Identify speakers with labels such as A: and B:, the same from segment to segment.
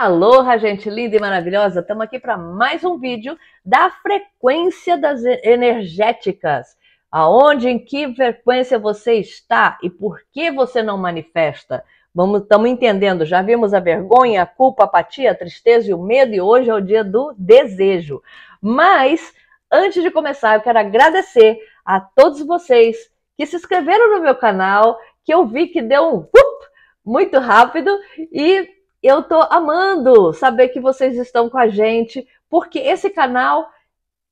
A: Aloha, gente linda e maravilhosa! Estamos aqui para mais um vídeo da frequência das energéticas. Aonde, em que frequência você está e por que você não manifesta? Vamos, estamos entendendo. Já vimos a vergonha, a culpa, a apatia, a tristeza e o medo, e hoje é o dia do desejo. Mas, antes de começar, eu quero agradecer a todos vocês que se inscreveram no meu canal, que eu vi que deu um up muito rápido e eu tô amando saber que vocês estão com a gente, porque esse canal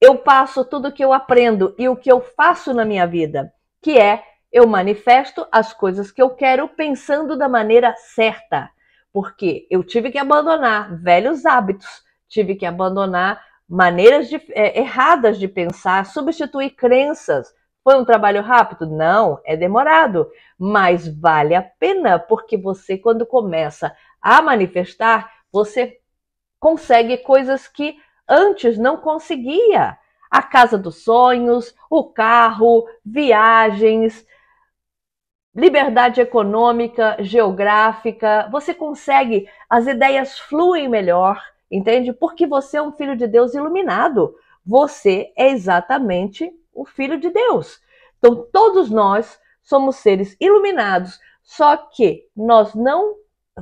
A: eu passo tudo o que eu aprendo e o que eu faço na minha vida, que é eu manifesto as coisas que eu quero pensando da maneira certa. Porque eu tive que abandonar velhos hábitos, tive que abandonar maneiras de, é, erradas de pensar, substituir crenças. Foi um trabalho rápido? Não, é demorado, mas vale a pena porque você, quando começa a manifestar, você consegue coisas que antes não conseguia. A casa dos sonhos, o carro, viagens, liberdade econômica, geográfica, você consegue, as ideias fluem melhor, entende? Porque você é um filho de Deus iluminado. Você é exatamente o filho de Deus. Então, todos nós somos seres iluminados, só que nós não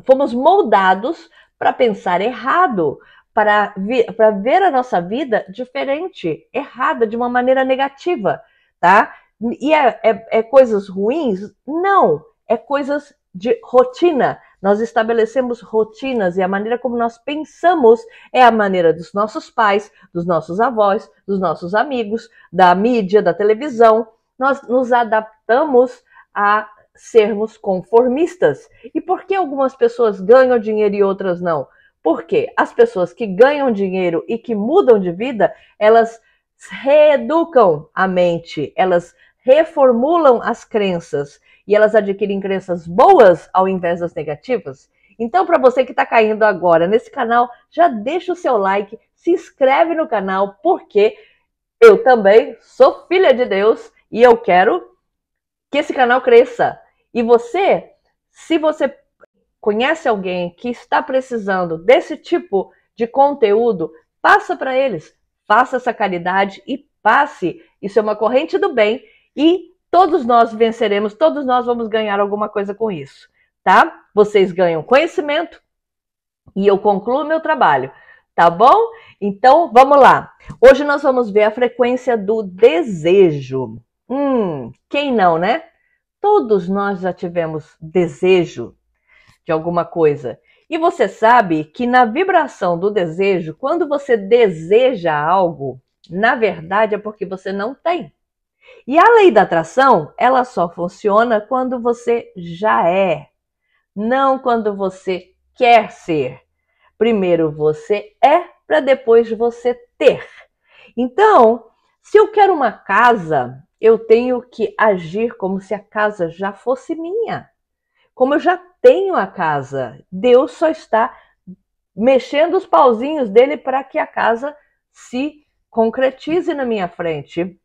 A: fomos moldados para pensar errado, para, para ver a nossa vida diferente, errada, de uma maneira negativa, tá? E é, é, é coisas ruins? Não, é coisas de rotina. Nós estabelecemos rotinas e a maneira como nós pensamos é a maneira dos nossos pais, dos nossos avós, dos nossos amigos, da mídia, da televisão. Nós nos adaptamos a sermos conformistas. E por que algumas pessoas ganham dinheiro e outras não? Porque as pessoas que ganham dinheiro e que mudam de vida, elas reeducam a mente, elas reformulam as crenças e elas adquirem crenças boas ao invés das negativas. Então, para você que está caindo agora nesse canal, já deixa o seu like, se inscreve no canal, porque eu também sou filha de Deus e eu quero que esse canal cresça. E você, se você conhece alguém que está precisando desse tipo de conteúdo, passa para eles, faça essa caridade e passe. Isso é uma corrente do bem e todos nós venceremos, todos nós vamos ganhar alguma coisa com isso, tá? Vocês ganham conhecimento e eu concluo meu trabalho, tá bom? Então, vamos lá. Hoje nós vamos ver a frequência do desejo. Hum, quem não, né? Todos nós já tivemos desejo de alguma coisa. E você sabe que na vibração do desejo, quando você deseja algo, na verdade é porque você não tem. E a lei da atração, ela só funciona quando você já é, não quando você quer ser. Primeiro você é para depois você ter. Então, se eu quero uma casa, eu tenho que agir como se a casa já fosse minha. Como eu já tenho a casa, Deus só está mexendo os pauzinhos dele para que a casa se concretize na minha frente,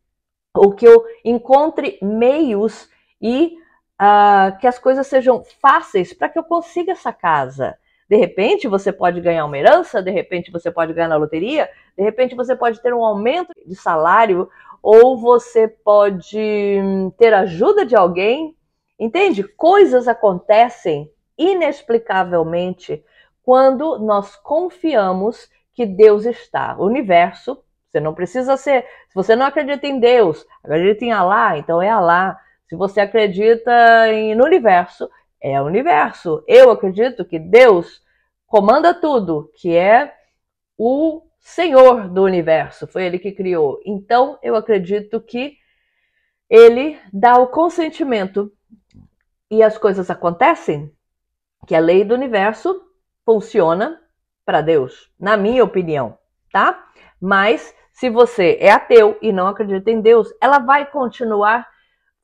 A: ou que eu encontre meios e uh, que as coisas sejam fáceis para que eu consiga essa casa. De repente você pode ganhar uma herança, de repente você pode ganhar na loteria, de repente você pode ter um aumento de salário ou você pode hum, ter ajuda de alguém. Entende? Coisas acontecem inexplicavelmente quando nós confiamos que Deus está. O universo, você não precisa ser. Se você não acredita em Deus, acredita em Alá, então é Alá. Se você acredita em, no universo, é o universo. Eu acredito que Deus comanda tudo, que é o Senhor do universo, foi ele que criou. Então, eu acredito que ele dá o consentimento e as coisas acontecem, que a lei do universo funciona para Deus, na minha opinião, tá? Mas se você é ateu e não acredita em Deus, ela vai continuar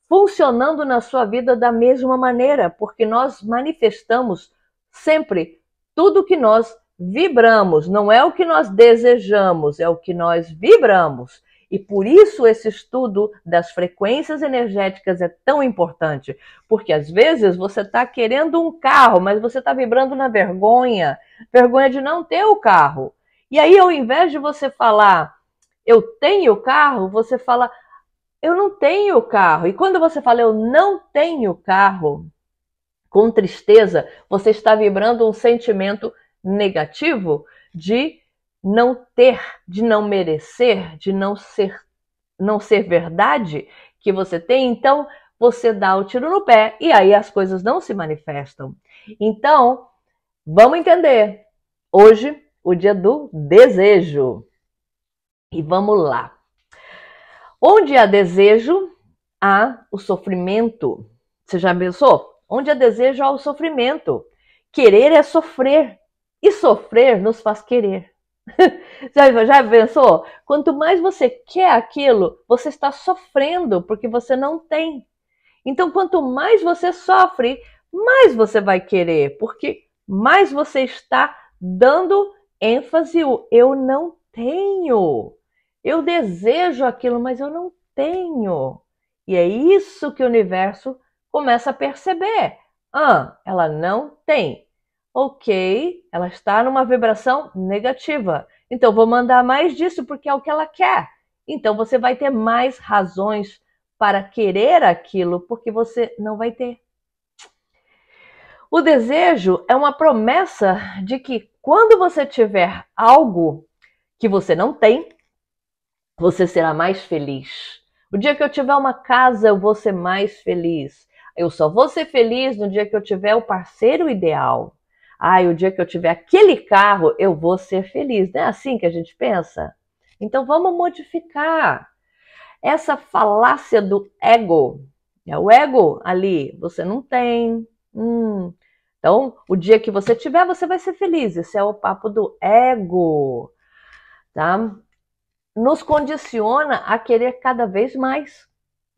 A: funcionando na sua vida da mesma maneira, porque nós manifestamos sempre tudo que nós vibramos, não é o que nós desejamos, é o que nós vibramos. E por isso esse estudo das frequências energéticas é tão importante, porque às vezes você está querendo um carro, mas você está vibrando na vergonha, vergonha de não ter o carro. E aí, ao invés de você falar, eu tenho o carro, você fala, eu não tenho o carro. E quando você fala, eu não tenho o carro, com tristeza, você está vibrando um sentimento negativo de não ter, de não merecer, de não ser, não ser verdade que você tem, então você dá o tiro no pé e aí as coisas não se manifestam. Então, vamos entender. Hoje, o dia do desejo. E vamos lá. Onde há desejo, há o sofrimento. Você já pensou? Onde há desejo, há o sofrimento. Querer é sofrer. E sofrer nos faz querer. já, já pensou? Quanto mais você quer aquilo, você está sofrendo porque você não tem. Então, quanto mais você sofre, mais você vai querer, porque mais você está dando ênfase o eu não tenho. Eu desejo aquilo, mas eu não tenho. E é isso que o universo começa a perceber. Ah, ela não tem ok, ela está numa vibração negativa. Então vou mandar mais disso porque é o que ela quer. Então você vai ter mais razões para querer aquilo porque você não vai ter. O desejo é uma promessa de que quando você tiver algo que você não tem, você será mais feliz. O dia que eu tiver uma casa, eu vou ser mais feliz. Eu só vou ser feliz no dia que eu tiver o parceiro ideal ai, o dia que eu tiver aquele carro, eu vou ser feliz. Não é assim que a gente pensa? Então vamos modificar essa falácia do ego. É o ego ali, você não tem. Hum. Então, o dia que você tiver, você vai ser feliz. Esse é o papo do ego, tá? Nos condiciona a querer cada vez mais.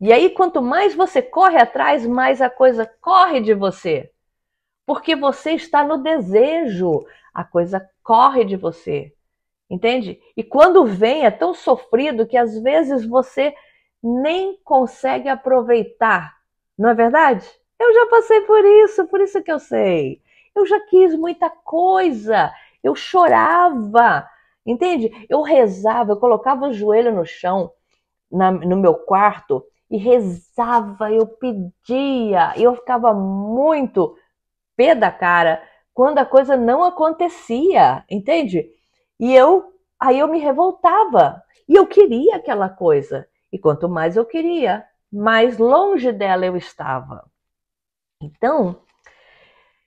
A: E aí, quanto mais você corre atrás, mais a coisa corre de você. Porque você está no desejo, a coisa corre de você. Entende? E quando vem é tão sofrido que às vezes você nem consegue aproveitar. Não é verdade? Eu já passei por isso, por isso que eu sei. Eu já quis muita coisa. Eu chorava. Entende? Eu rezava, eu colocava o joelho no chão, na, no meu quarto, e rezava, eu pedia, eu ficava muito pé da cara quando a coisa não acontecia, entende? E eu, aí eu me revoltava. E eu queria aquela coisa. E quanto mais eu queria, mais longe dela eu estava. Então,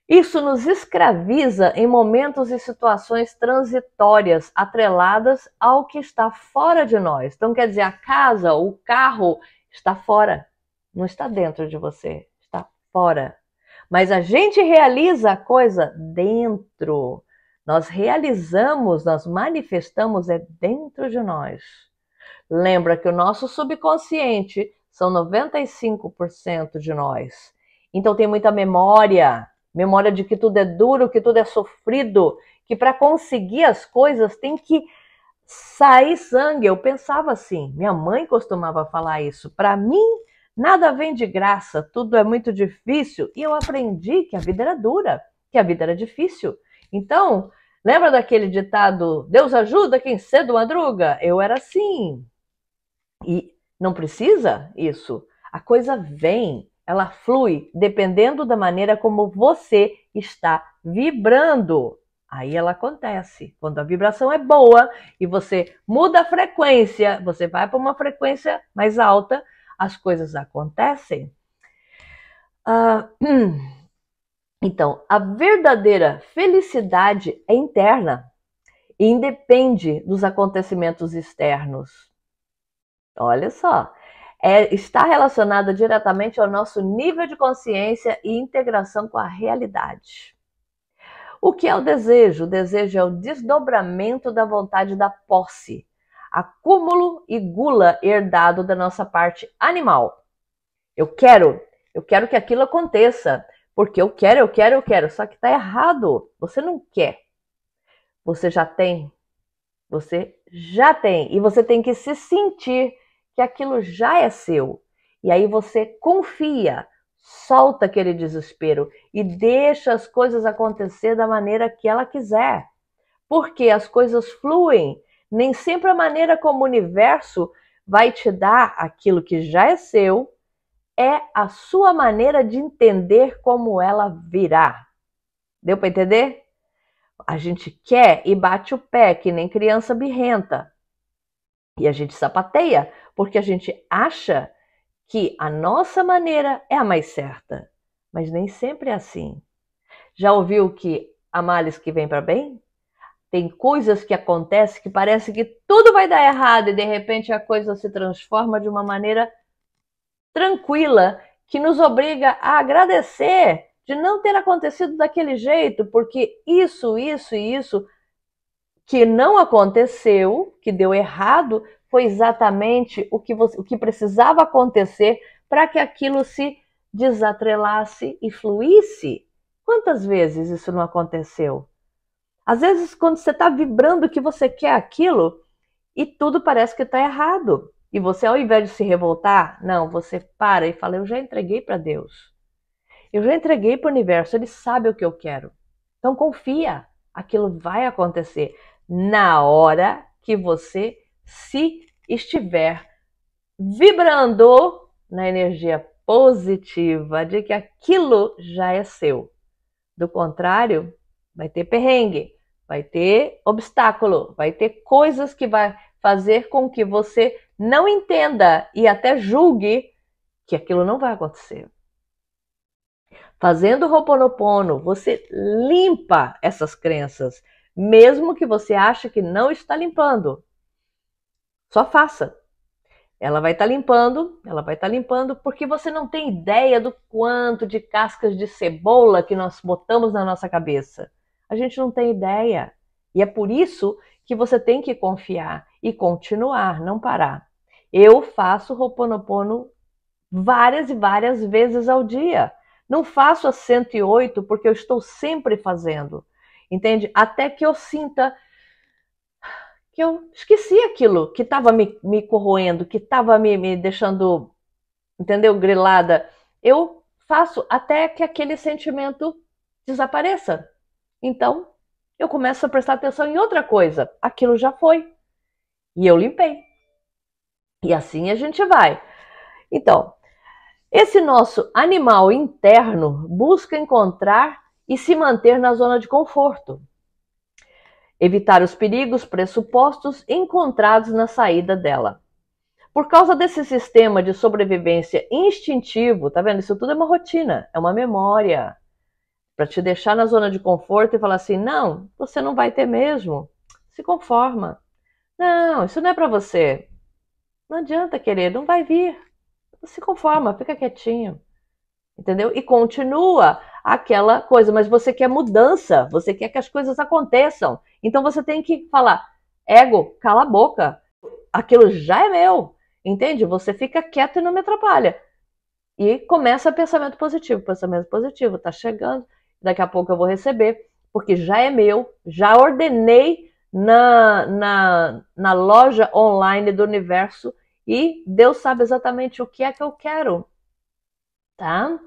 A: isso nos escraviza em momentos e situações transitórias, atreladas ao que está fora de nós. Então, quer dizer, a casa, o carro está fora, não está dentro de você, está fora mas a gente realiza a coisa dentro. Nós realizamos, nós manifestamos é dentro de nós. Lembra que o nosso subconsciente são 95% de nós. Então tem muita memória, memória de que tudo é duro, que tudo é sofrido, que para conseguir as coisas tem que sair sangue. Eu pensava assim, minha mãe costumava falar isso. Para mim, Nada vem de graça, tudo é muito difícil e eu aprendi que a vida era dura, que a vida era difícil. Então, lembra daquele ditado: Deus ajuda quem cedo madruga? Eu era assim. E não precisa isso. A coisa vem, ela flui, dependendo da maneira como você está vibrando. Aí ela acontece. Quando a vibração é boa e você muda a frequência, você vai para uma frequência mais alta as coisas acontecem. Ah, hum. Então, a verdadeira felicidade é interna e independe dos acontecimentos externos. Olha só, é, está relacionada diretamente ao nosso nível de consciência e integração com a realidade. O que é o desejo? O desejo é o desdobramento da vontade da posse, acúmulo e gula herdado da nossa parte animal. Eu quero, eu quero que aquilo aconteça, porque eu quero, eu quero, eu quero, só que tá errado. Você não quer. Você já tem. Você já tem e você tem que se sentir que aquilo já é seu. E aí você confia, solta aquele desespero e deixa as coisas acontecer da maneira que ela quiser. Porque as coisas fluem nem sempre a maneira como o universo vai te dar aquilo que já é seu é a sua maneira de entender como ela virá. Deu para entender? A gente quer e bate o pé, que nem criança birrenta. E a gente sapateia, porque a gente acha que a nossa maneira é a mais certa. Mas nem sempre é assim. Já ouviu que há males que vêm para bem? Tem coisas que acontecem que parece que tudo vai dar errado e de repente a coisa se transforma de uma maneira tranquila que nos obriga a agradecer de não ter acontecido daquele jeito, porque isso, isso e isso que não aconteceu, que deu errado, foi exatamente o que, você, o que precisava acontecer para que aquilo se desatrelasse e fluísse. Quantas vezes isso não aconteceu? Às vezes, quando você está vibrando que você quer aquilo e tudo parece que está errado. E você, ao invés de se revoltar, não, você para e fala: Eu já entreguei para Deus. Eu já entreguei para o universo, ele sabe o que eu quero. Então confia, aquilo vai acontecer na hora que você se estiver vibrando na energia positiva de que aquilo já é seu. Do contrário, vai ter perrengue, vai ter obstáculo, vai ter coisas que vai fazer com que você não entenda e até julgue que aquilo não vai acontecer. Fazendo Roponopono, você limpa essas crenças, mesmo que você ache que não está limpando. Só faça. Ela vai estar tá limpando, ela vai estar tá limpando, porque você não tem ideia do quanto de cascas de cebola que nós botamos na nossa cabeça. A gente não tem ideia. E é por isso que você tem que confiar e continuar, não parar. Eu faço Roponopono várias e várias vezes ao dia. Não faço a 108 porque eu estou sempre fazendo. Entende? Até que eu sinta que eu esqueci aquilo que estava me, me corroendo, que estava me, me deixando, entendeu? Grilada. Eu faço até que aquele sentimento desapareça. Então, eu começo a prestar atenção em outra coisa. Aquilo já foi. E eu limpei. E assim a gente vai. Então, esse nosso animal interno busca encontrar e se manter na zona de conforto. Evitar os perigos pressupostos encontrados na saída dela. Por causa desse sistema de sobrevivência instintivo, tá vendo? Isso tudo é uma rotina, é uma memória para te deixar na zona de conforto e falar assim: não, você não vai ter mesmo. Se conforma. Não, isso não é para você. Não adianta querer, não vai vir. Se conforma, fica quietinho. Entendeu? E continua aquela coisa, mas você quer mudança, você quer que as coisas aconteçam. Então você tem que falar: ego, cala a boca. Aquilo já é meu. Entende? Você fica quieto e não me atrapalha. E começa pensamento positivo, pensamento positivo, tá chegando daqui a pouco eu vou receber, porque já é meu, já ordenei na, na, na loja online do universo e Deus sabe exatamente o que é que eu quero, tá?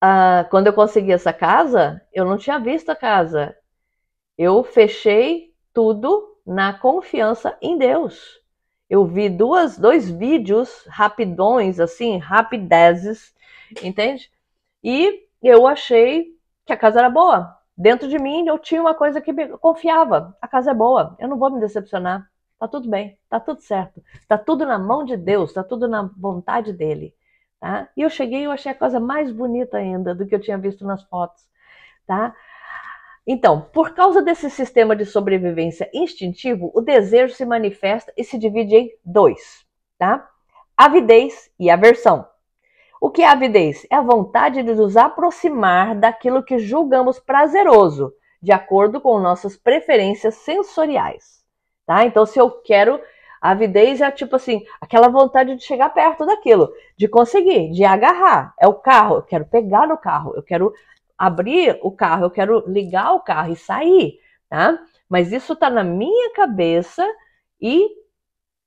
A: Ah, quando eu consegui essa casa, eu não tinha visto a casa. Eu fechei tudo na confiança em Deus. Eu vi duas, dois vídeos rapidões, assim, rapidezes, entende? E eu achei que a casa era boa. Dentro de mim eu tinha uma coisa que me confiava. A casa é boa, eu não vou me decepcionar. Tá tudo bem, tá tudo certo. Tá tudo na mão de Deus, tá tudo na vontade dele. Tá? E eu cheguei e achei a coisa mais bonita ainda do que eu tinha visto nas fotos, tá? Então, por causa desse sistema de sobrevivência instintivo, o desejo se manifesta e se divide em dois, tá? Avidez e aversão. O que é avidez? É a vontade de nos aproximar daquilo que julgamos prazeroso, de acordo com nossas preferências sensoriais. Tá? Então, se eu quero. avidez é tipo assim, aquela vontade de chegar perto daquilo, de conseguir, de agarrar. É o carro, eu quero pegar no carro, eu quero abrir o carro, eu quero ligar o carro e sair, tá? Mas isso está na minha cabeça e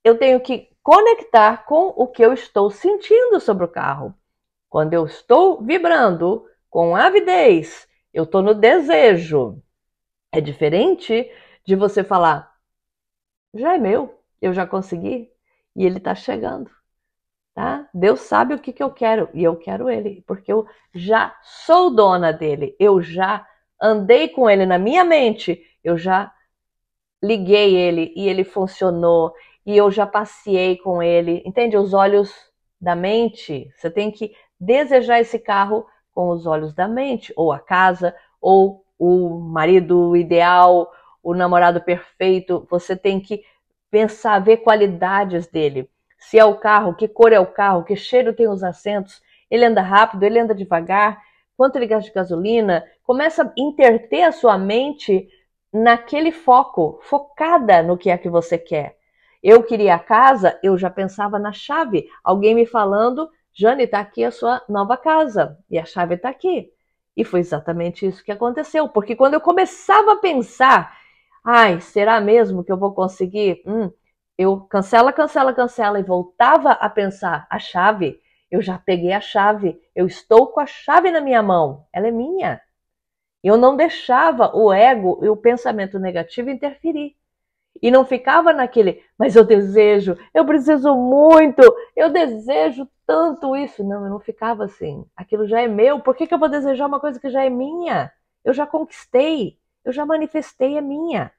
A: eu tenho que conectar com o que eu estou sentindo sobre o carro. Quando eu estou vibrando com avidez, eu estou no desejo. É diferente de você falar, já é meu, eu já consegui e ele está chegando. Tá? Deus sabe o que, que eu quero e eu quero ele, porque eu já sou dona dele, eu já andei com ele na minha mente, eu já liguei ele e ele funcionou, e eu já passei com ele. Entende? Os olhos da mente, você tem que desejar esse carro com os olhos da mente, ou a casa, ou o marido ideal, o namorado perfeito. Você tem que pensar, ver qualidades dele. Se é o carro, que cor é o carro, que cheiro tem os assentos, ele anda rápido, ele anda devagar, quanto ele gasta de gasolina. Começa a interter a sua mente naquele foco, focada no que é que você quer. Eu queria a casa, eu já pensava na chave. Alguém me falando Jane, está aqui a sua nova casa e a chave está aqui. E foi exatamente isso que aconteceu, porque quando eu começava a pensar, ai, será mesmo que eu vou conseguir? Hum, eu cancela, cancela, cancela e voltava a pensar a chave. Eu já peguei a chave, eu estou com a chave na minha mão, ela é minha. Eu não deixava o ego e o pensamento negativo interferir. E não ficava naquele, mas eu desejo, eu preciso muito, eu desejo tanto isso. Não, eu não ficava assim. Aquilo já é meu. Por que, que eu vou desejar uma coisa que já é minha? Eu já conquistei, eu já manifestei, é minha.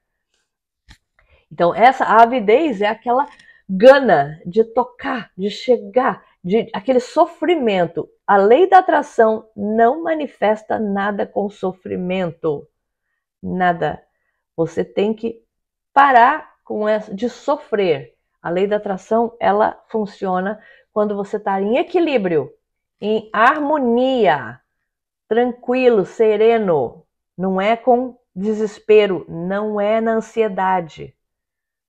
A: Então, essa avidez é aquela gana de tocar, de chegar, de aquele sofrimento. A lei da atração não manifesta nada com sofrimento. Nada. Você tem que parar com essa de sofrer. A lei da atração, ela funciona quando você está em equilíbrio, em harmonia, tranquilo, sereno. Não é com desespero, não é na ansiedade.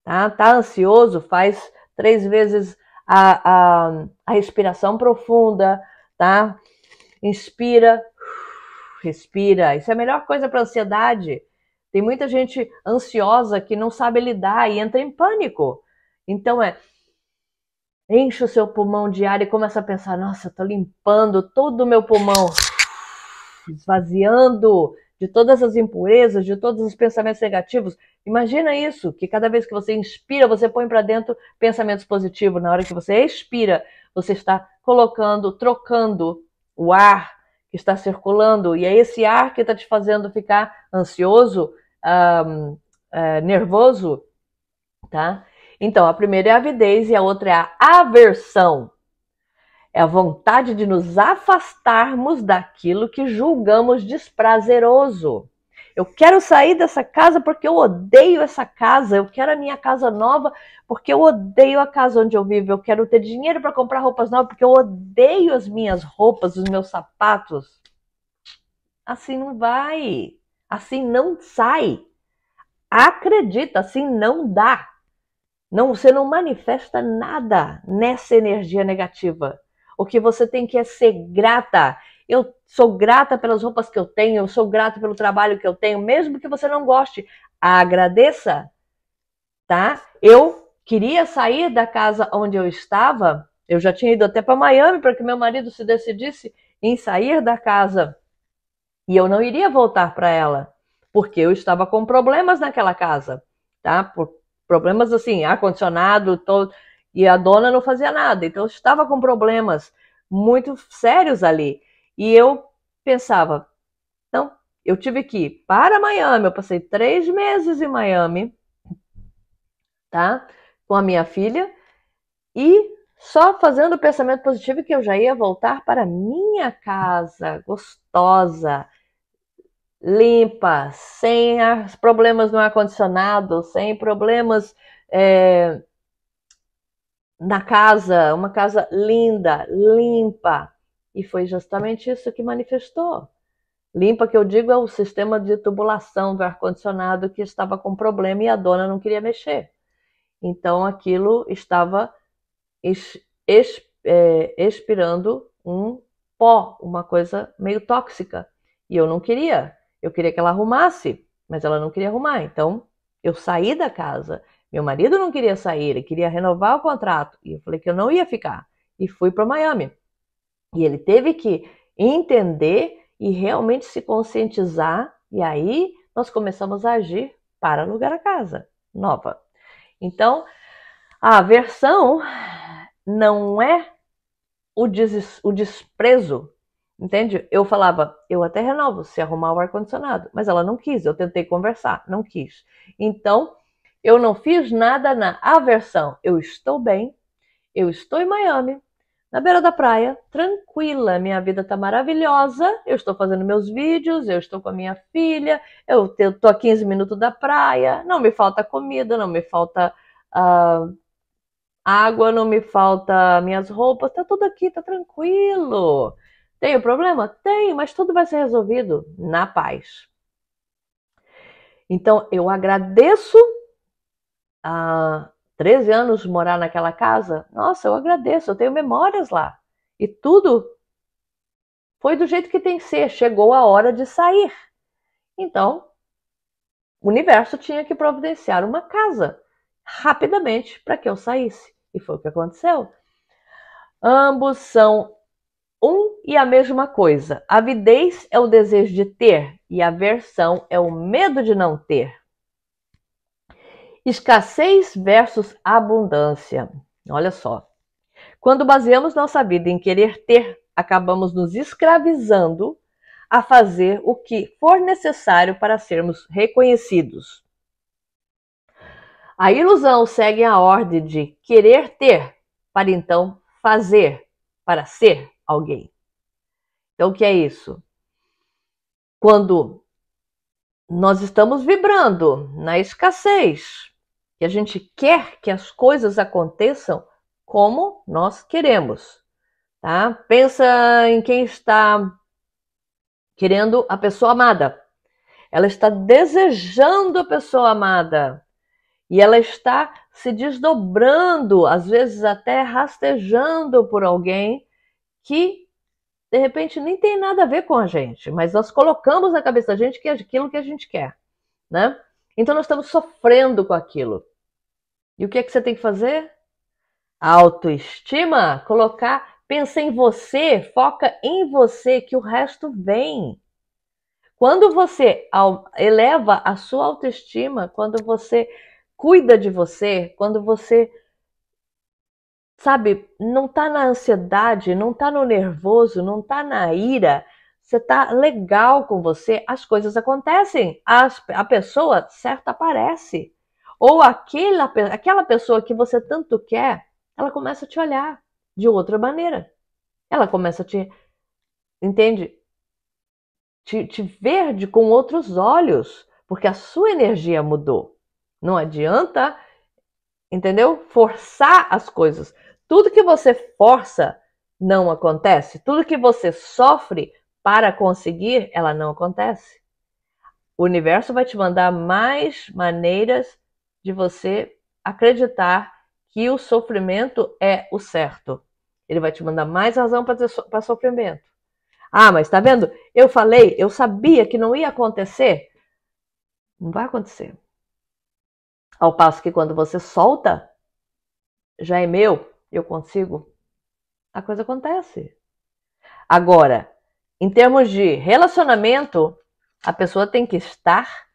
A: Tá, tá ansioso, faz três vezes a, a, a respiração profunda, tá? Inspira, respira. Isso é a melhor coisa para ansiedade. Tem muita gente ansiosa que não sabe lidar e entra em pânico. Então é enche o seu pulmão de ar e começa a pensar: nossa, eu estou limpando todo o meu pulmão, esvaziando de todas as impurezas, de todos os pensamentos negativos. Imagina isso, que cada vez que você inspira, você põe para dentro pensamentos positivos. Na hora que você expira, você está colocando, trocando o ar que está circulando. E é esse ar que está te fazendo ficar ansioso, é, nervoso, tá? Então, a primeira é a avidez e a outra é a aversão. É a vontade de nos afastarmos daquilo que julgamos desprazeroso. Eu quero sair dessa casa porque eu odeio essa casa. Eu quero a minha casa nova porque eu odeio a casa onde eu vivo. Eu quero ter dinheiro para comprar roupas novas porque eu odeio as minhas roupas, os meus sapatos. Assim não vai. Assim não sai. Acredita, assim não dá. Não, você não manifesta nada nessa energia negativa. O que você tem que é ser grata. Eu sou grata pelas roupas que eu tenho, eu sou grata pelo trabalho que eu tenho, mesmo que você não goste. Agradeça, tá? Eu queria sair da casa onde eu estava, eu já tinha ido até para Miami para que meu marido se decidisse em sair da casa. E eu não iria voltar para ela, porque eu estava com problemas naquela casa, tá? Por problemas assim, ar-condicionado, todo, e a dona não fazia nada. Então eu estava com problemas muito sérios ali. E eu pensava, então eu tive que ir para Miami, eu passei três meses em Miami, tá? Com a minha filha, e só fazendo o pensamento positivo que eu já ia voltar para minha casa gostosa, limpa, sem problemas no ar-condicionado, sem problemas é, na casa, uma casa linda, limpa. E foi justamente isso que manifestou. Limpa, que eu digo, é o sistema de tubulação do ar-condicionado que estava com problema e a dona não queria mexer. Então aquilo estava é, expirando um pó, uma coisa meio tóxica. E eu não queria. Eu queria que ela arrumasse, mas ela não queria arrumar. Então, eu saí da casa. Meu marido não queria sair, ele queria renovar o contrato. E eu falei que eu não ia ficar. E fui para Miami. E ele teve que entender e realmente se conscientizar. E aí nós começamos a agir para alugar a casa nova. Então, a aversão não é o, des o desprezo Entende? Eu falava, eu até renovo se arrumar o ar-condicionado, mas ela não quis. Eu tentei conversar, não quis. Então, eu não fiz nada na aversão. Eu estou bem, eu estou em Miami, na beira da praia, tranquila. Minha vida está maravilhosa. Eu estou fazendo meus vídeos, eu estou com a minha filha, eu estou a 15 minutos da praia. Não me falta comida, não me falta uh, água, não me falta minhas roupas. Está tudo aqui, está tranquilo. Tem o problema? Tem, mas tudo vai ser resolvido na paz. Então eu agradeço há 13 anos morar naquela casa. Nossa, eu agradeço, eu tenho memórias lá. E tudo foi do jeito que tem que ser. Chegou a hora de sair. Então, o universo tinha que providenciar uma casa rapidamente para que eu saísse. E foi o que aconteceu. Ambos são um e a mesma coisa. Avidez é o desejo de ter e aversão é o medo de não ter. Escassez versus abundância. Olha só. Quando baseamos nossa vida em querer ter, acabamos nos escravizando a fazer o que for necessário para sermos reconhecidos. A ilusão segue a ordem de querer ter, para então fazer, para ser alguém. Então, o que é isso? Quando nós estamos vibrando na escassez, que a gente quer que as coisas aconteçam como nós queremos, tá? Pensa em quem está querendo a pessoa amada. Ela está desejando a pessoa amada e ela está se desdobrando, às vezes até rastejando por alguém que de repente nem tem nada a ver com a gente, mas nós colocamos na cabeça da gente que é aquilo que a gente quer, né? Então nós estamos sofrendo com aquilo. E o que é que você tem que fazer? Autoestima, colocar, pensa em você, foca em você que o resto vem. Quando você eleva a sua autoestima, quando você cuida de você, quando você sabe, não tá na ansiedade, não tá no nervoso, não tá na ira, você tá legal com você, as coisas acontecem, as, a pessoa certa aparece. Ou aquela, aquela pessoa que você tanto quer, ela começa a te olhar de outra maneira. Ela começa a te, entende? Te, te ver de, com outros olhos, porque a sua energia mudou. Não adianta, entendeu? Forçar as coisas. Tudo que você força não acontece. Tudo que você sofre para conseguir, ela não acontece. O universo vai te mandar mais maneiras de você acreditar que o sofrimento é o certo. Ele vai te mandar mais razão para sofrimento. Ah, mas tá vendo? Eu falei, eu sabia que não ia acontecer. Não vai acontecer. Ao passo que quando você solta, já é meu, eu consigo, a coisa acontece. Agora, em termos de relacionamento, a pessoa tem que estar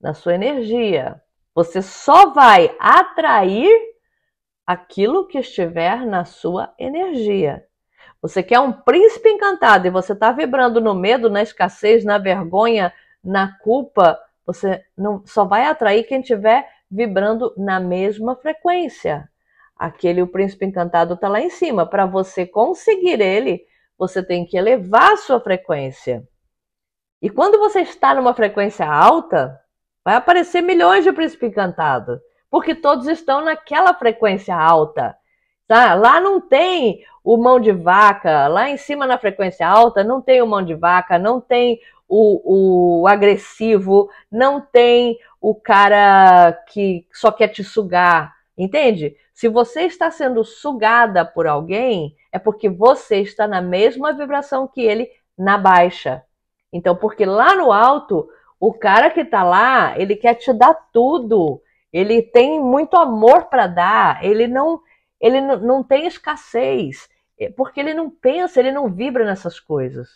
A: na sua energia. Você só vai atrair aquilo que estiver na sua energia. Você quer um príncipe encantado e você está vibrando no medo, na escassez, na vergonha, na culpa. Você não só vai atrair quem estiver vibrando na mesma frequência. Aquele o príncipe encantado está lá em cima. Para você conseguir ele, você tem que elevar a sua frequência. E quando você está numa frequência alta, vai aparecer milhões de príncipe encantado, porque todos estão naquela frequência alta. Tá? Lá não tem o mão de vaca, lá em cima na frequência alta não tem o mão de vaca, não tem o, o agressivo, não tem o cara que só quer te sugar, Entende? Se você está sendo sugada por alguém, é porque você está na mesma vibração que ele na baixa. Então, porque lá no alto, o cara que está lá, ele quer te dar tudo. Ele tem muito amor para dar, ele não ele não tem escassez, é, porque ele não pensa, ele não vibra nessas coisas.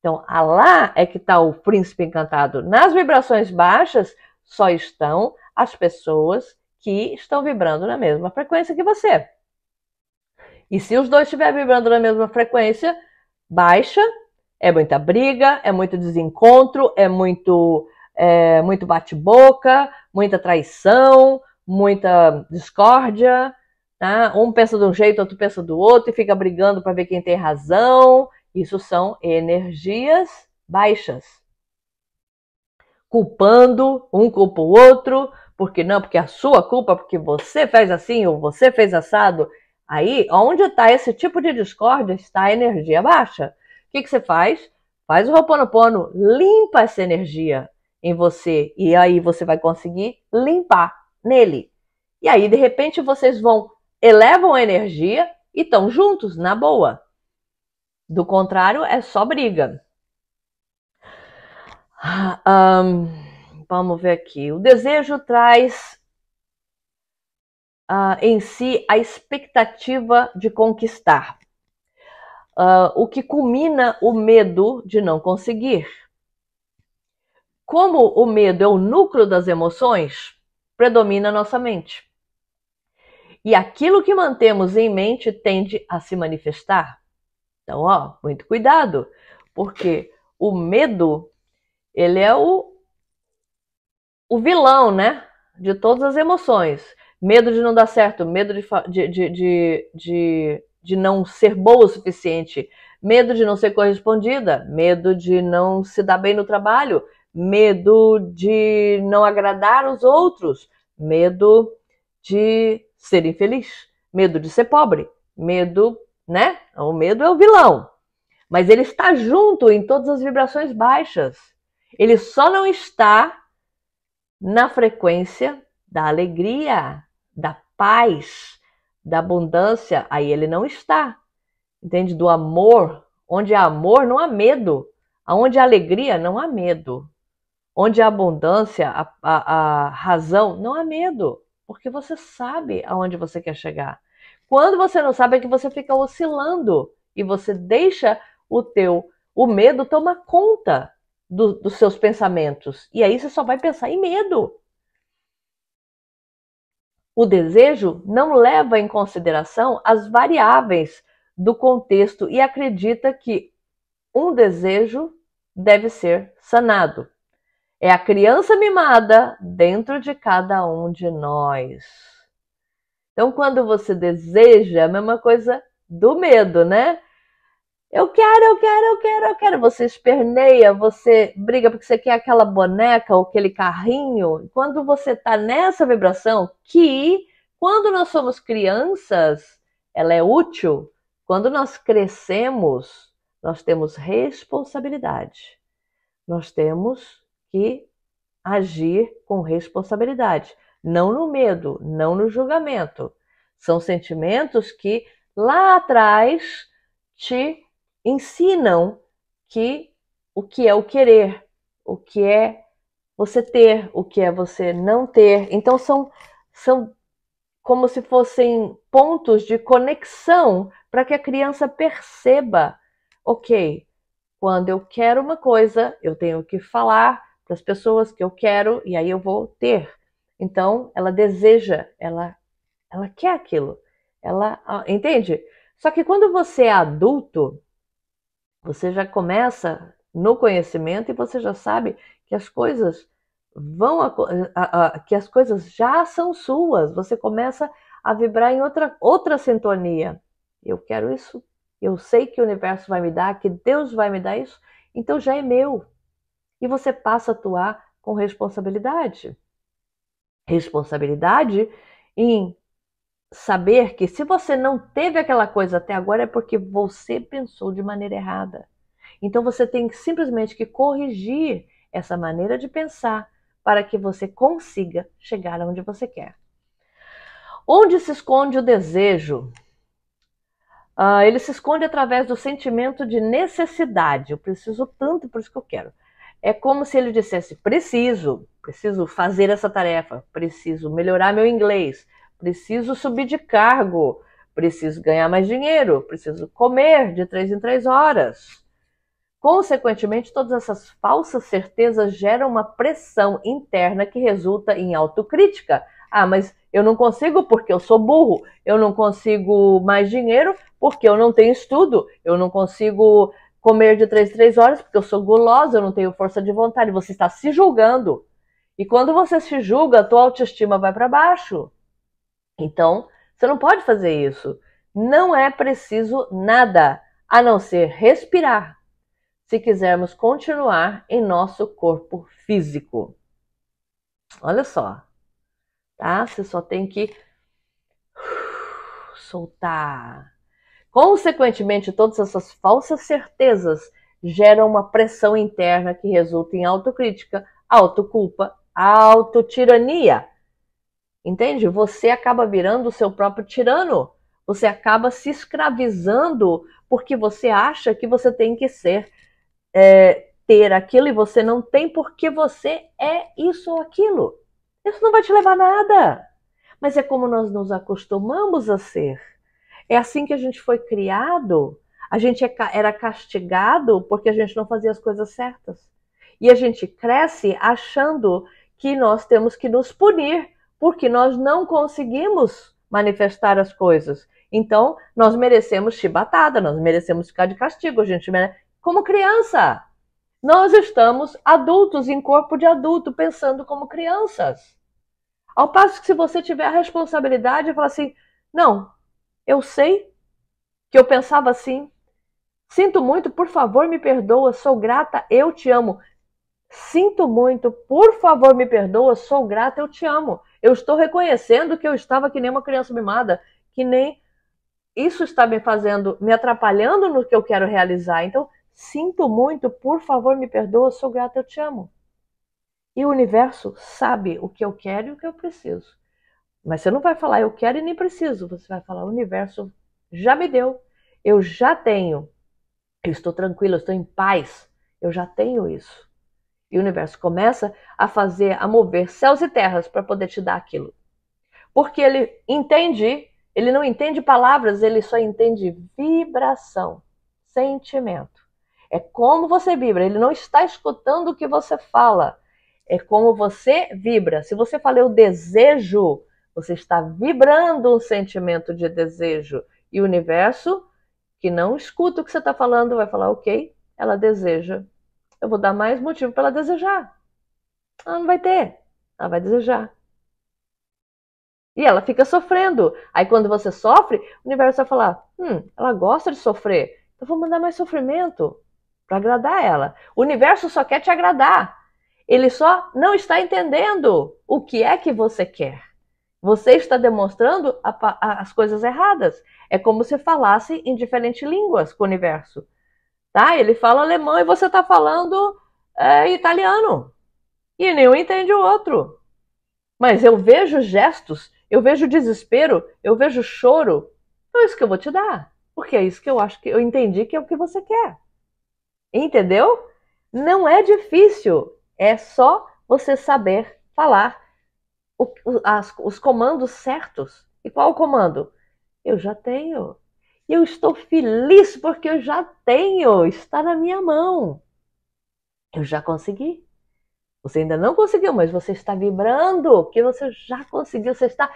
A: Então, lá é que está o príncipe encantado. Nas vibrações baixas só estão as pessoas que estão vibrando na mesma frequência que você. E se os dois estiverem vibrando na mesma frequência baixa, é muita briga, é muito desencontro, é muito é, muito bate-boca, muita traição, muita discórdia. Tá? Um pensa de um jeito, outro pensa do outro e fica brigando para ver quem tem razão. Isso são energias baixas. Culpando, um culpa o outro, porque não, porque a sua culpa, porque você fez assim ou você fez assado. Aí, onde está esse tipo de discórdia, está a energia baixa. O que, que você faz? Faz o Ho'oponopono, limpa essa energia em você e aí você vai conseguir limpar nele. E aí, de repente, vocês vão, elevam a energia e estão juntos, na boa. Do contrário, é só briga. Um, ah, Vamos ver aqui. O desejo traz uh, em si a expectativa de conquistar, uh, o que culmina o medo de não conseguir. Como o medo é o núcleo das emoções, predomina nossa mente. E aquilo que mantemos em mente tende a se manifestar. Então, ó, muito cuidado, porque o medo, ele é o o vilão, né? De todas as emoções. Medo de não dar certo, medo de, de, de, de, de não ser boa o suficiente, medo de não ser correspondida, medo de não se dar bem no trabalho, medo de não agradar os outros, medo de ser infeliz, medo de ser pobre, medo, né? O medo é o vilão. Mas ele está junto em todas as vibrações baixas. Ele só não está na frequência da alegria, da paz, da abundância, aí ele não está. Entende? Do amor, onde há amor não há medo, onde há alegria não há medo, onde há abundância, a, a, a razão não há medo, porque você sabe aonde você quer chegar. Quando você não sabe é que você fica oscilando e você deixa o teu o medo tomar conta do, dos seus pensamentos. E aí você só vai pensar em medo. O desejo não leva em consideração as variáveis do contexto e acredita que um desejo deve ser sanado. É a criança mimada dentro de cada um de nós. Então, quando você deseja, é a mesma coisa do medo, né? Eu quero, eu quero, eu quero, eu quero. Você esperneia, você briga porque você quer aquela boneca ou aquele carrinho. Quando você está nessa vibração, que quando nós somos crianças, ela é útil. Quando nós crescemos, nós temos responsabilidade. Nós temos que agir com responsabilidade, não no medo, não no julgamento. São sentimentos que lá atrás te ensinam que o que é o querer, o que é você ter, o que é você não ter. Então são são como se fossem pontos de conexão para que a criança perceba, OK, quando eu quero uma coisa, eu tenho que falar para as pessoas que eu quero e aí eu vou ter. Então, ela deseja, ela ela quer aquilo. Ela ah, entende? Só que quando você é adulto, você já começa no conhecimento e você já sabe que as coisas vão a, eh, a, a, que as coisas já são suas. Você começa a vibrar em outra outra sintonia. Eu quero isso. Eu sei que o universo vai me dar, que Deus vai me dar isso. Então já é meu. E você passa a atuar com responsabilidade. Responsabilidade em saber que se você não teve aquela coisa até agora é porque você pensou de maneira errada. Então você tem simplesmente que corrigir essa maneira de pensar para que você consiga chegar onde você quer. Onde se esconde o desejo? Uh, ele se esconde através do sentimento de necessidade. Eu preciso tanto, por isso que eu quero. É como se ele dissesse: preciso, preciso fazer essa tarefa, preciso melhorar meu inglês, preciso subir de cargo, preciso ganhar mais dinheiro, preciso comer de três em três horas. Consequentemente, todas essas falsas certezas geram uma pressão interna que resulta em autocrítica. Ah, mas eu não consigo porque eu sou burro, eu não consigo mais dinheiro porque eu não tenho estudo, eu não consigo comer de três em três horas porque eu sou gulosa, eu não tenho força de vontade. Você está se julgando. E quando você se julga, a tua autoestima vai para baixo. Então, você não pode fazer isso. Não é preciso nada a não ser respirar, se quisermos continuar em nosso corpo físico. Olha só, tá? Você só tem que soltar. Consequentemente, todas essas falsas certezas geram uma pressão interna que resulta em autocrítica, autoculpa, autotirania Entende? Você acaba virando o seu próprio tirano. Você acaba se escravizando porque você acha que você tem que ser, é, ter aquilo e você não tem porque você é isso ou aquilo. Isso não vai te levar a nada. Mas é como nós nos acostumamos a ser. É assim que a gente foi criado. A gente é era castigado porque a gente não fazia as coisas certas. E a gente cresce achando que nós temos que nos punir porque nós não conseguimos manifestar as coisas. Então, nós merecemos chibatada, nós merecemos ficar de castigo, a gente merece... Né? como criança. Nós estamos adultos em corpo de adulto, pensando como crianças. Ao passo que se você tiver a responsabilidade falar assim: "Não, eu sei que eu pensava assim. Sinto muito, por favor, me perdoa, sou grata, eu te amo. Sinto muito, por favor, me perdoa, sou grata, eu te amo." Eu estou reconhecendo que eu estava que nem uma criança mimada, que nem isso está me fazendo, me atrapalhando no que eu quero realizar. Então, sinto muito, por favor, me perdoa, sou grata, eu te amo. E o universo sabe o que eu quero e o que eu preciso. Mas você não vai falar eu quero e nem preciso. Você vai falar o universo já me deu, eu já tenho, eu estou tranquila, eu estou em paz, eu já tenho isso. E o universo começa a fazer, a mover céus e terras para poder te dar aquilo. Porque ele entende, ele não entende palavras, ele só entende vibração, sentimento. É como você vibra, ele não está escutando o que você fala. É como você vibra. Se você fala eu desejo, você está vibrando um sentimento de desejo. E o universo, que não escuta o que você está falando, vai falar, ok, ela deseja eu vou dar mais motivo para ela desejar. Ela não vai ter, ela vai desejar. E ela fica sofrendo. Aí quando você sofre, o universo vai falar: hum, ela gosta de sofrer, então eu vou mandar mais sofrimento para agradar ela. O universo só quer te agradar. Ele só não está entendendo o que é que você quer. Você está demonstrando a, a, as coisas erradas. É como se falasse em diferentes línguas com o universo. Tá? Ele fala alemão e você está falando é, italiano. E nenhum entende o outro. Mas eu vejo gestos, eu vejo desespero, eu vejo choro. Então é isso que eu vou te dar. Porque é isso que eu acho que eu entendi que é o que você quer. Entendeu? Não é difícil. É só você saber falar o, as, os comandos certos. E qual o comando? Eu já tenho eu estou feliz porque eu já tenho, está na minha mão. Eu já consegui. Você ainda não conseguiu, mas você está vibrando, porque você já conseguiu, você está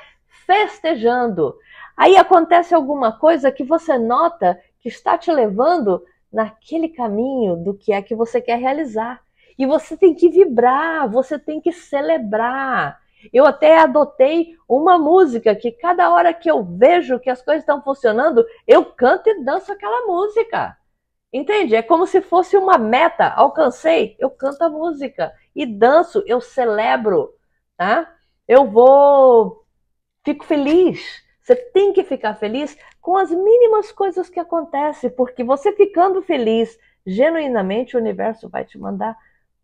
A: festejando. Aí acontece alguma coisa que você nota que está te levando naquele caminho do que é que você quer realizar. E você tem que vibrar, você tem que celebrar. Eu até adotei uma música que cada hora que eu vejo que as coisas estão funcionando, eu canto e danço aquela música. Entende? É como se fosse uma meta. Alcancei, eu canto a música e danço, eu celebro, tá? Eu vou, fico feliz. Você tem que ficar feliz com as mínimas coisas que acontecem, porque você ficando feliz, genuinamente, o universo vai te mandar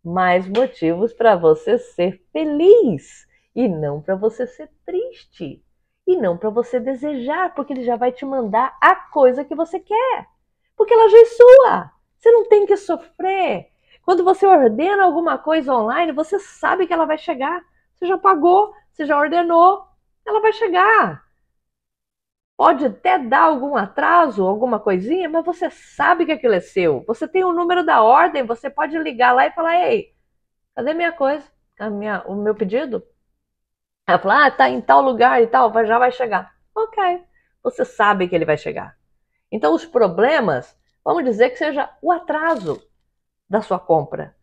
A: mais motivos para você ser feliz e não para você ser triste e não para você desejar, porque ele já vai te mandar a coisa que você quer. Porque ela já é sua. Você não tem que sofrer. Quando você ordena alguma coisa online, você sabe que ela vai chegar. Você já pagou, você já ordenou, ela vai chegar. Pode até dar algum atraso, alguma coisinha, mas você sabe que aquilo é seu. Você tem o um número da ordem, você pode ligar lá e falar: Ei, cadê minha coisa? Minha, o meu pedido? Ela fala, ah, tá em tal lugar e tal, já vai chegar. Ok, você sabe que ele vai chegar. Então, os problemas, vamos dizer que seja o atraso da sua compra.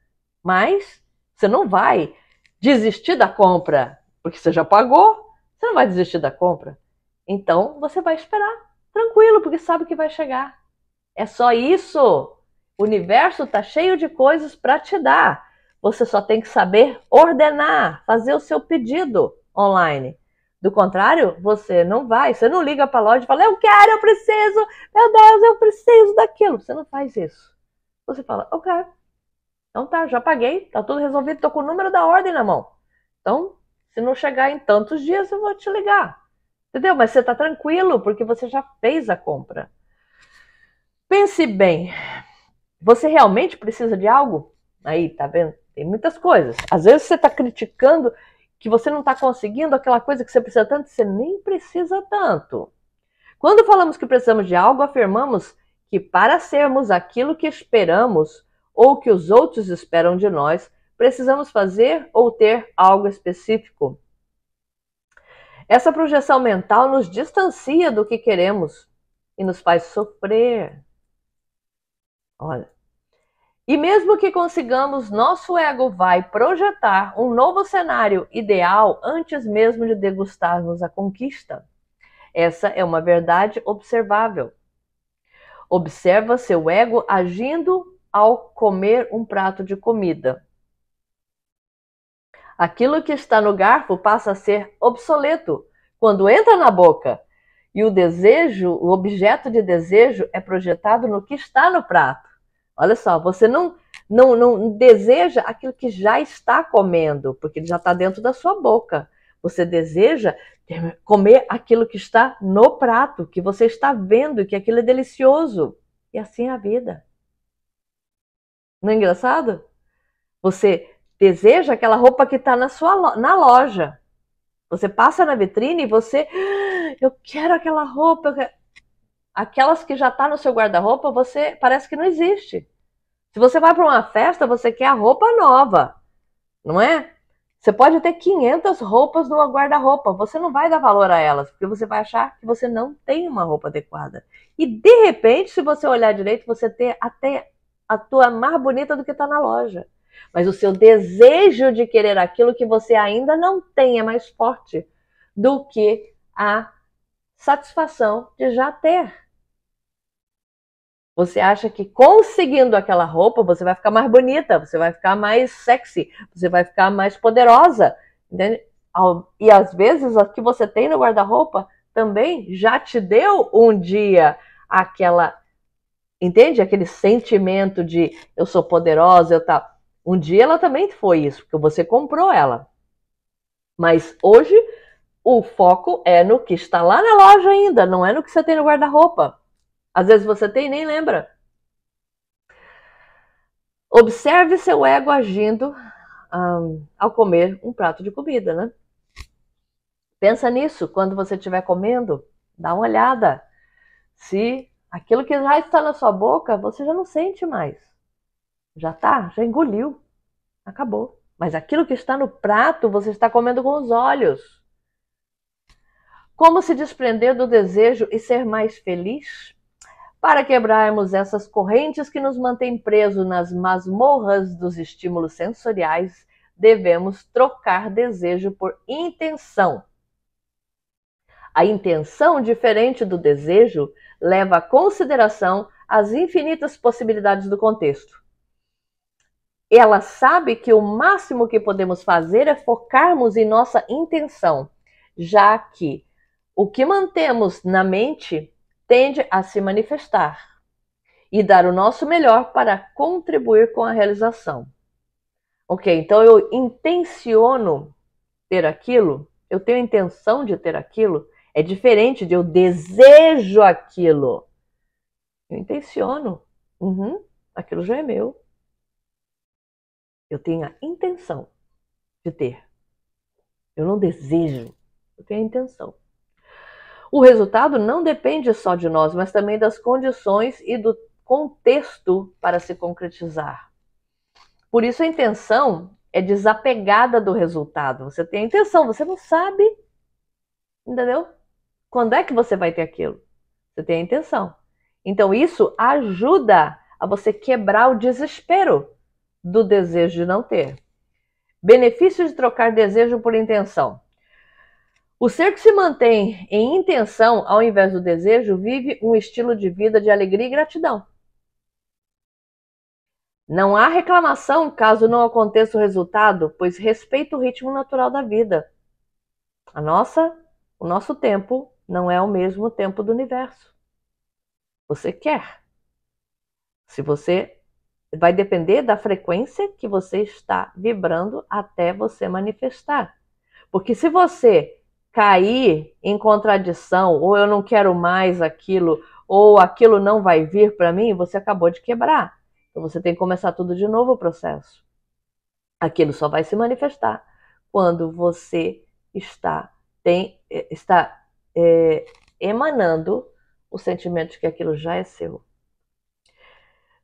A: Mas você não vai desistir da compra, porque você já pagou, você não vai desistir da compra. Então, você vai esperar, tranquilo, porque sabe que vai chegar. É só isso. O universo está cheio de coisas para te dar. Você só tem que saber ordenar, fazer o seu pedido online. Do contrário, você não vai, você não liga para a loja e fala, eu quero, eu preciso, meu Deus, eu preciso daquilo. Você não faz isso. Você fala, ok, então tá, já paguei, tá tudo resolvido, tô com o número da ordem na mão. Então, se não chegar em tantos dias, eu vou te ligar. Entendeu? Mas você tá tranquilo, porque você já fez a compra. Pense bem, você realmente precisa de algo? Aí, tá vendo? Tem muitas coisas. Às vezes você está criticando que você não está conseguindo aquela coisa que você precisa tanto, você nem precisa tanto. Quando falamos que precisamos de algo, afirmamos que para sermos aquilo que esperamos ou que os outros esperam de nós, precisamos fazer ou ter algo específico. Essa projeção mental nos distancia do que queremos e nos faz sofrer. Olha, e mesmo que consigamos, nosso ego vai projetar um novo cenário ideal antes mesmo de degustarmos a conquista. Essa é uma verdade observável. Observa seu ego agindo ao comer um prato de comida. Aquilo que está no garfo passa a ser obsoleto quando entra na boca, e o desejo, o objeto de desejo, é projetado no que está no prato. Olha só, você não, não, não deseja aquilo que já está comendo, porque ele já está dentro da sua boca. Você deseja comer aquilo que está no prato, que você está vendo, que aquilo é delicioso. E assim é a vida. Não é engraçado? Você deseja aquela roupa que está na sua na loja. Você passa na vitrine e você, ah, eu quero aquela roupa. Eu quero... Aquelas que já está no seu guarda-roupa, você parece que não existe. Se você vai para uma festa, você quer a roupa nova, não é? Você pode ter 500 roupas no guarda-roupa, você não vai dar valor a elas, porque você vai achar que você não tem uma roupa adequada. E de repente, se você olhar direito, você tem até a tua mais bonita do que está na loja. Mas o seu desejo de querer aquilo que você ainda não tem é mais forte do que a satisfação de já ter. Você acha que conseguindo aquela roupa você vai ficar mais bonita, você vai ficar mais sexy, você vai ficar mais poderosa. Entende? E às vezes o que você tem no guarda-roupa também já te deu um dia aquela. Entende? Aquele sentimento de eu sou poderosa, eu tá. Um dia ela também foi isso, porque você comprou ela. Mas hoje o foco é no que está lá na loja ainda, não é no que você tem no guarda-roupa. Às vezes você tem e nem lembra. Observe seu ego agindo um, ao comer um prato de comida, né? Pensa nisso quando você estiver comendo, dá uma olhada. Se aquilo que já está na sua boca, você já não sente mais. Já tá, já engoliu. Acabou. Mas aquilo que está no prato, você está comendo com os olhos. Como se desprender do desejo e ser mais feliz? para quebrarmos essas correntes que nos mantêm presos nas masmorras dos estímulos sensoriais, devemos trocar desejo por intenção. A intenção, diferente do desejo, leva à consideração as infinitas possibilidades do contexto. Ela sabe que o máximo que podemos fazer é focarmos em nossa intenção, já que o que mantemos na mente tende a se manifestar e dar o nosso melhor para contribuir com a realização. Ok, então eu intenciono ter aquilo, eu tenho intenção de ter aquilo, é diferente de eu desejo aquilo. Eu intenciono. Uhum, aquilo já é meu. Eu tenho a intenção de ter. Eu não desejo, eu tenho a intenção. O resultado não depende só de nós, mas também das condições e do contexto para se concretizar. Por isso, a intenção é desapegada do resultado. Você tem a intenção, você não sabe, entendeu? Quando é que você vai ter aquilo? Você tem a intenção. Então, isso ajuda a você quebrar o desespero do desejo de não ter. Benefício de trocar desejo por intenção. O ser que se mantém em intenção ao invés do desejo vive um estilo de vida de alegria e gratidão. Não há reclamação caso não aconteça o resultado, pois respeita o ritmo natural da vida. A nossa, o nosso tempo não é o mesmo tempo do universo. Você quer. Se você vai depender da frequência que você está vibrando até você manifestar. Porque se você cair em contradição, ou eu não quero mais aquilo, ou aquilo não vai vir para mim, você acabou de quebrar. Então você tem que começar tudo de novo o processo. Aquilo só vai se manifestar quando você está, tem, eh, está é, emanando o sentimento de que aquilo já é seu.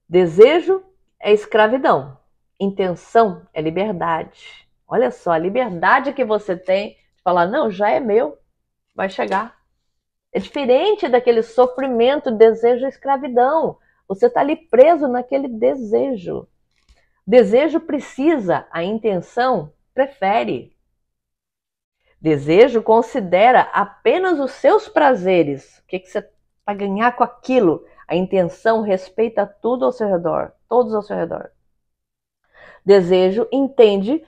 A: Desejo é escravidão, intenção é liberdade. Olha só, a liberdade que você tem falar, não, já é meu, vai chegar. É diferente daquele sofrimento, desejo, escravidão. Você está ali preso naquele desejo. Desejo precisa, a intenção prefere. Desejo considera apenas os seus prazeres. O que, que você vai tá ganhar com aquilo. A intenção respeita tudo ao seu redor, todos ao seu redor. Desejo entende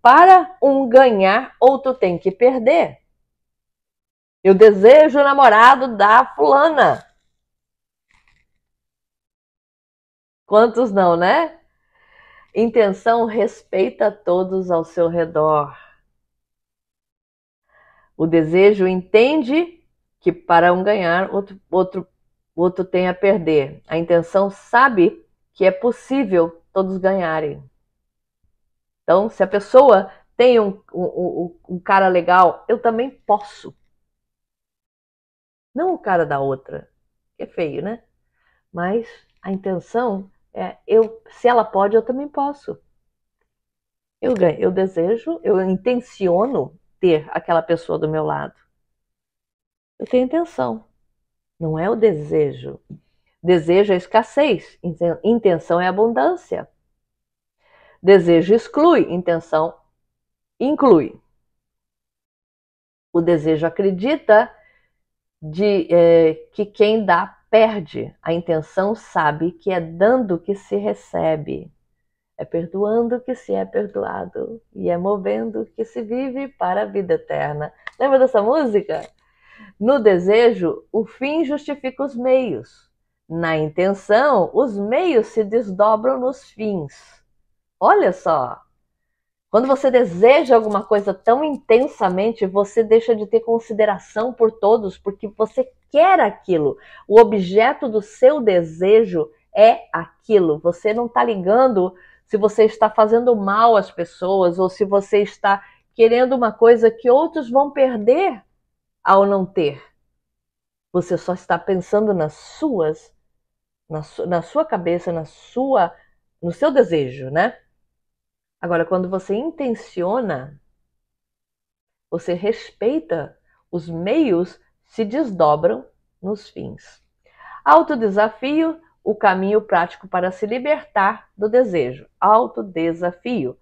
A: para um ganhar, outro tem que perder. Eu desejo o namorado da fulana. Quantos não, né? Intenção respeita todos ao seu redor. O desejo entende que para um ganhar, outro, outro, outro tem a perder. A intenção sabe que é possível todos ganharem. Então, se a pessoa tem um, um, um, um cara legal, eu também posso. Não o cara da outra, que é feio, né? Mas a intenção é, eu, se ela pode, eu também posso. Eu, eu desejo, eu intenciono ter aquela pessoa do meu lado. Eu tenho intenção, não é o desejo. Desejo é escassez, intenção é abundância. Desejo exclui, intenção inclui. O desejo acredita de é, que quem dá perde. A intenção sabe que é dando que se recebe, é perdoando que se é perdoado e é movendo que se vive para a vida eterna. Lembra dessa música? No desejo, o fim justifica os meios. Na intenção, os meios se desdobram nos fins. Olha só! Quando você deseja alguma coisa tão intensamente, você deixa de ter consideração por todos, porque você quer aquilo. O objeto do seu desejo é aquilo. Você não está ligando se você está fazendo mal às pessoas ou se você está querendo uma coisa que outros vão perder ao não ter. Você só está pensando nas suas, na, su, na sua cabeça, na sua, no seu desejo, né? Agora, quando você intenciona, você respeita os meios se desdobram nos fins. Autodesafio, o caminho prático para se libertar do desejo. Autodesafio.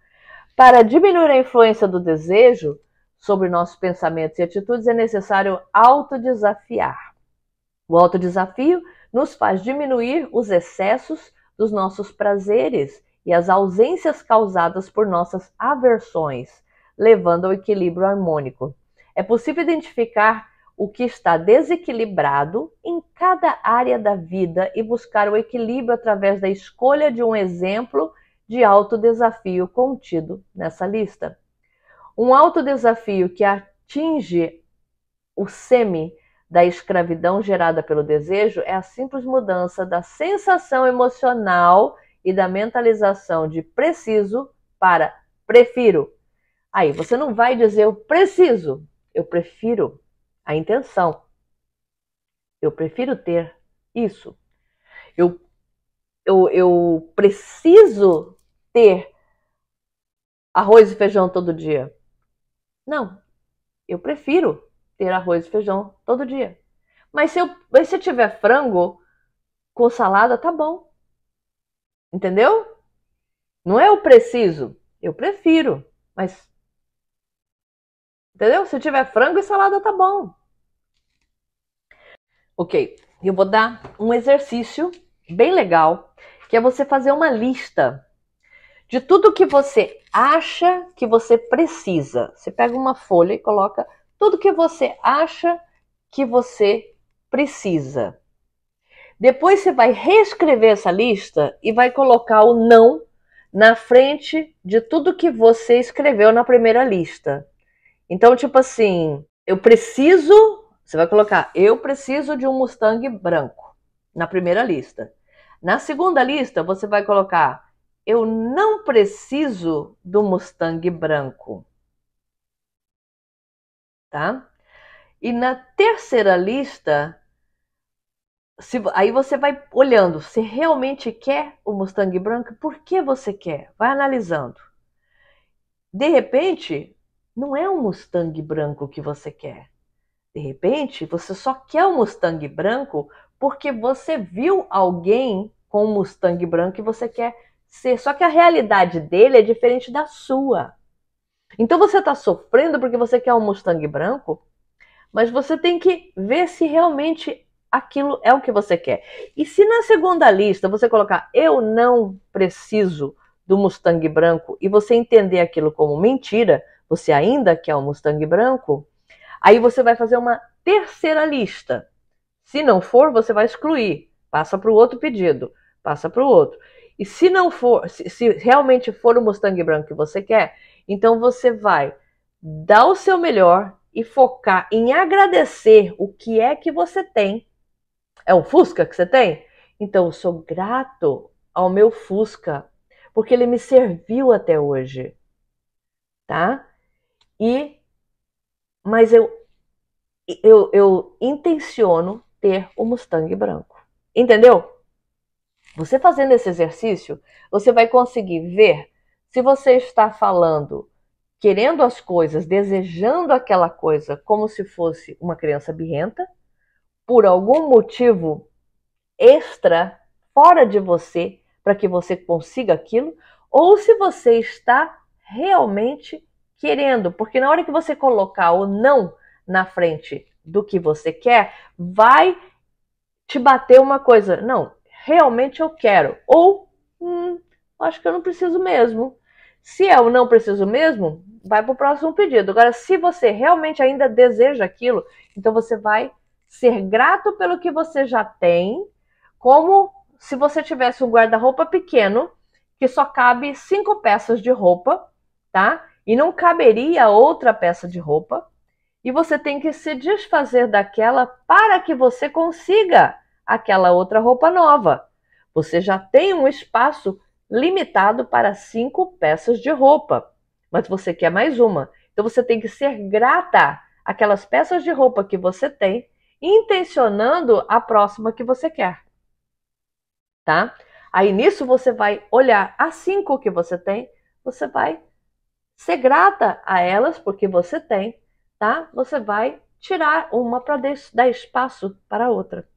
A: Para diminuir a influência do desejo sobre nossos pensamentos e atitudes, é necessário autodesafiar. O autodesafio nos faz diminuir os excessos dos nossos prazeres e as ausências causadas por nossas aversões, levando ao equilíbrio harmônico. É possível identificar o que está desequilibrado em cada área da vida e buscar o equilíbrio através da escolha de um exemplo de alto desafio contido nessa lista. Um alto desafio que atinge o semi da escravidão gerada pelo desejo é a simples mudança da sensação emocional e da mentalização de preciso para prefiro. Aí você não vai dizer eu preciso, eu prefiro a intenção. Eu prefiro ter isso. Eu, eu, eu preciso ter arroz e feijão todo dia. Não, eu prefiro ter arroz e feijão todo dia. Mas se, eu, mas se tiver frango com salada, tá bom. Entendeu? Não é o preciso, eu prefiro, mas. Entendeu? Se tiver frango e salada, tá bom. Ok, eu vou dar um exercício bem legal, que é você fazer uma lista de tudo que você acha que você precisa. Você pega uma folha e coloca tudo que você acha que você precisa. Depois você vai reescrever essa lista e vai colocar o não na frente de tudo que você escreveu na primeira lista. Então, tipo assim, eu preciso, você vai colocar, eu preciso de um Mustang branco na primeira lista. Na segunda lista, você vai colocar, eu não preciso do Mustang branco. Tá? E na terceira lista, se, aí você vai olhando se realmente quer o Mustang branco, por que você quer? Vai analisando. De repente, não é um Mustang branco que você quer. De repente, você só quer o um Mustang branco porque você viu alguém com um Mustang branco e você quer ser. Só que a realidade dele é diferente da sua. Então você está sofrendo porque você quer um Mustang branco, mas você tem que ver se realmente aquilo é o que você quer. E se na segunda lista você colocar eu não preciso do Mustang branco e você entender aquilo como mentira, você ainda quer o Mustang branco, aí você vai fazer uma terceira lista. Se não for, você vai excluir. Passa para o outro pedido, passa para o outro. E se não for, se, se realmente for o Mustang branco que você quer, então você vai dar o seu melhor e focar em agradecer o que é que você tem é um Fusca que você tem? Então eu sou grato ao meu Fusca, porque ele me serviu até hoje, tá? E mas eu eu, eu intenciono ter o um Mustang branco. Entendeu? Você fazendo esse exercício, você vai conseguir ver se você está falando, querendo as coisas, desejando aquela coisa como se fosse uma criança birrenta, por algum motivo extra, fora de você, para que você consiga aquilo, ou se você está realmente querendo, porque na hora que você colocar o não na frente do que você quer, vai te bater uma coisa, não, realmente eu quero, ou hum, acho que eu não preciso mesmo. Se é o não preciso mesmo, vai para o próximo pedido. Agora, se você realmente ainda deseja aquilo, então você vai ser grato pelo que você já tem, como se você tivesse um guarda-roupa pequeno que só cabe cinco peças de roupa, tá? E não caberia outra peça de roupa. E você tem que se desfazer daquela para que você consiga aquela outra roupa nova. Você já tem um espaço limitado para cinco peças de roupa, mas você quer mais uma. Então você tem que ser grata àquelas peças de roupa que você tem intencionando a próxima que você quer. Tá? Aí nisso você vai olhar as assim cinco que você tem, você vai ser grata a elas porque você tem, tá? Você vai tirar uma para dar espaço para outra.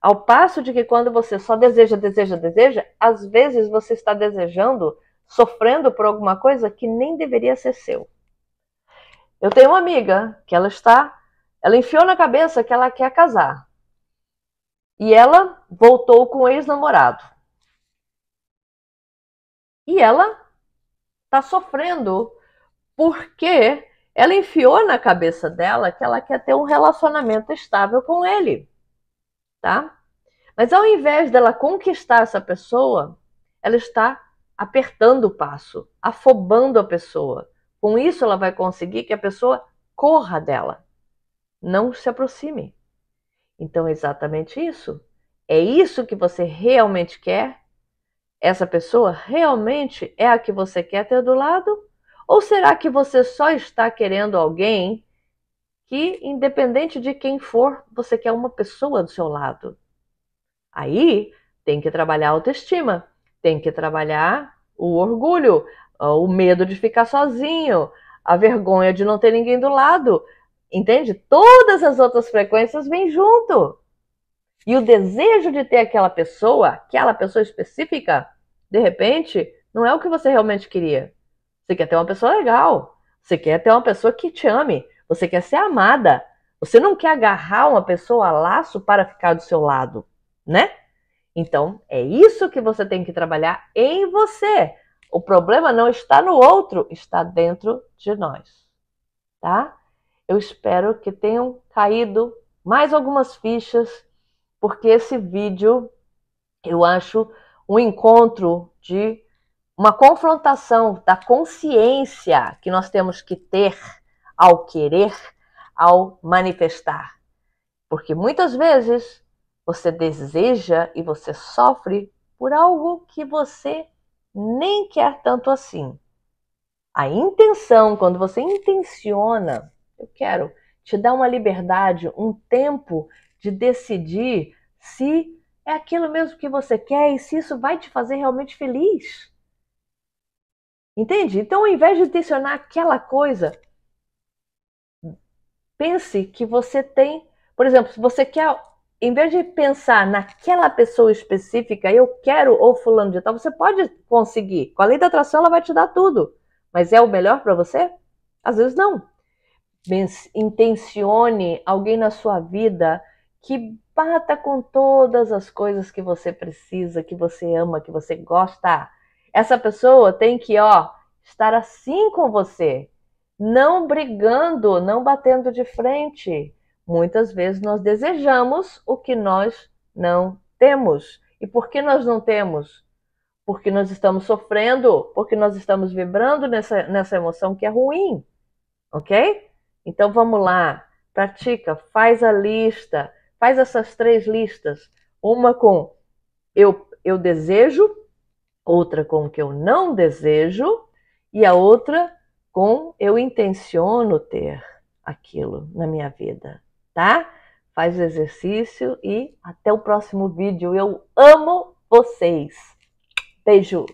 A: Ao passo de que quando você só deseja, deseja, deseja, às vezes você está desejando, sofrendo por alguma coisa que nem deveria ser seu. Eu tenho uma amiga que ela está ela enfiou na cabeça que ela quer casar. E ela voltou com o ex-namorado. E ela tá sofrendo porque ela enfiou na cabeça dela que ela quer ter um relacionamento estável com ele, tá? Mas ao invés dela conquistar essa pessoa, ela está apertando o passo, afobando a pessoa. Com isso, ela vai conseguir que a pessoa corra dela. Não se aproxime. Então, é exatamente isso. É isso que você realmente quer? Essa pessoa realmente é a que você quer ter do lado? Ou será que você só está querendo alguém que, independente de quem for, você quer uma pessoa do seu lado? Aí tem que trabalhar a autoestima, tem que trabalhar o orgulho, o medo de ficar sozinho, a vergonha de não ter ninguém do lado, Entende? Todas as outras frequências vêm junto. E o desejo de ter aquela pessoa, aquela pessoa específica, de repente, não é o que você realmente queria. Você quer ter uma pessoa legal. Você quer ter uma pessoa que te ame. Você quer ser amada. Você não quer agarrar uma pessoa a laço para ficar do seu lado, né? Então, é isso que você tem que trabalhar em você. O problema não está no outro, está dentro de nós, tá? Eu espero que tenham caído mais algumas fichas, porque esse vídeo eu acho um encontro de uma confrontação da consciência que nós temos que ter ao querer, ao manifestar. Porque muitas vezes você deseja e você sofre por algo que você nem quer tanto assim. A intenção, quando você intenciona eu quero te dar uma liberdade, um tempo de decidir se é aquilo mesmo que você quer e se isso vai te fazer realmente feliz. Entende? Então, ao invés de intencionar aquela coisa, pense que você tem. Por exemplo, se você quer, em vez de pensar naquela pessoa específica, eu quero ou fulano de tal, você pode conseguir. Com a lei da atração, ela vai te dar tudo. Mas é o melhor para você? Às vezes não intencione alguém na sua vida que bata com todas as coisas que você precisa, que você ama, que você gosta. Essa pessoa tem que, ó, estar assim com você, não brigando, não batendo de frente. Muitas vezes nós desejamos o que nós não temos. E por que nós não temos? Porque nós estamos sofrendo, porque nós estamos vibrando nessa, nessa emoção que é ruim, ok? Então vamos lá, pratica, faz a lista, faz essas três listas, uma com eu eu desejo, outra com o que eu não desejo e a outra com eu intenciono ter aquilo na minha vida, tá? Faz o exercício e até o próximo vídeo. Eu amo vocês. Beijo.